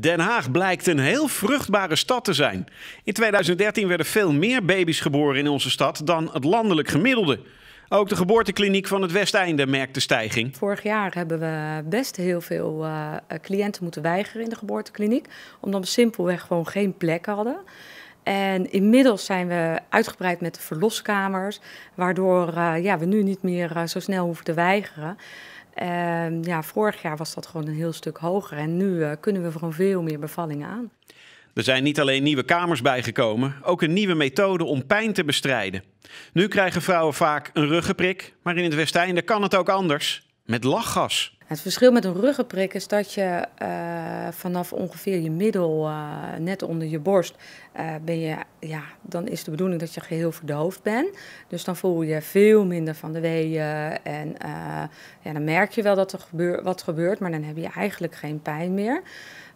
Den Haag blijkt een heel vruchtbare stad te zijn. In 2013 werden veel meer baby's geboren in onze stad dan het landelijk gemiddelde. Ook de geboortekliniek van het Westeinde merkt de stijging. Vorig jaar hebben we best heel veel eh, cliënten moeten weigeren in de geboortekliniek, omdat we simpelweg gewoon geen plek hadden. En inmiddels zijn we uitgebreid met de verloskamers, waardoor eh, ja, we nu niet meer eh, zo snel hoeven te weigeren. Uh, ja, vorig jaar was dat gewoon een heel stuk hoger. En nu eh, kunnen we gewoon veel meer bevallingen aan. Er zijn niet alleen nieuwe kamers bijgekomen, ook een nieuwe methode om pijn te bestrijden. Nu krijgen vrouwen vaak een ruggenprik, maar in het Westeinde kan het ook anders met lachgas. Het verschil met een ruggenprik is dat je eh, vanaf ongeveer je middel, eh, net onder je borst, eh, ben je, ja, dan is de bedoeling dat je geheel verdoofd bent. Dus dan voel je veel minder van de weeën en ja, dan merk je wel dat er gebeur, wat gebeurt, maar dan heb je eigenlijk geen pijn meer.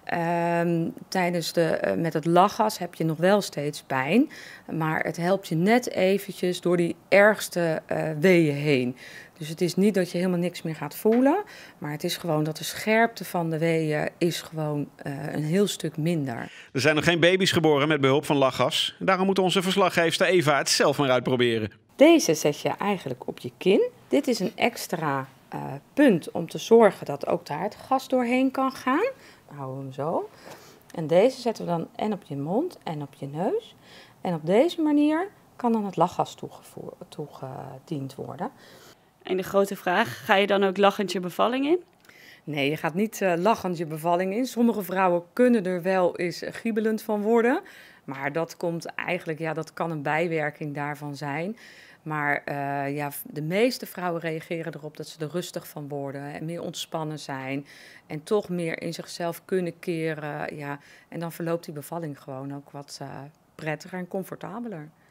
Ehm, tijdens de, eh, met het lachgas heb je nog wel steeds pijn, maar het helpt je net eventjes door die ergste uh, weeën heen. Dus het is niet dat je helemaal niks meer gaat voelen, maar het is gewoon dat de scherpte van de weeën is gewoon eh, een heel stuk minder. Er zijn nog geen baby's geboren met behulp van lachgas. Daarom moet onze verslaggeefster Eva het zelf maar uitproberen. Deze zet je eigenlijk op je kin. Dit is een extra punt om te zorgen dat ook daar het gas doorheen kan gaan houden we hem zo. En deze zetten we dan en op je mond en op je neus. En op deze manier kan dan het lachgas toegediend worden. En de grote vraag, ga je dan ook lachend je bevalling in? Nee, je gaat niet lachendje eh, lachend je bevalling in. Sommige vrouwen kunnen er wel eens giebelend van worden. Maar dat komt eigenlijk, ja, dat kan een bijwerking daarvan zijn. Maar eh, ja, de meeste vrouwen reageren erop dat ze er rustig van worden en meer ontspannen zijn. En toch meer in zichzelf kunnen keren. Ja. En dan verloopt die bevalling gewoon ook wat eh, prettiger en comfortabeler.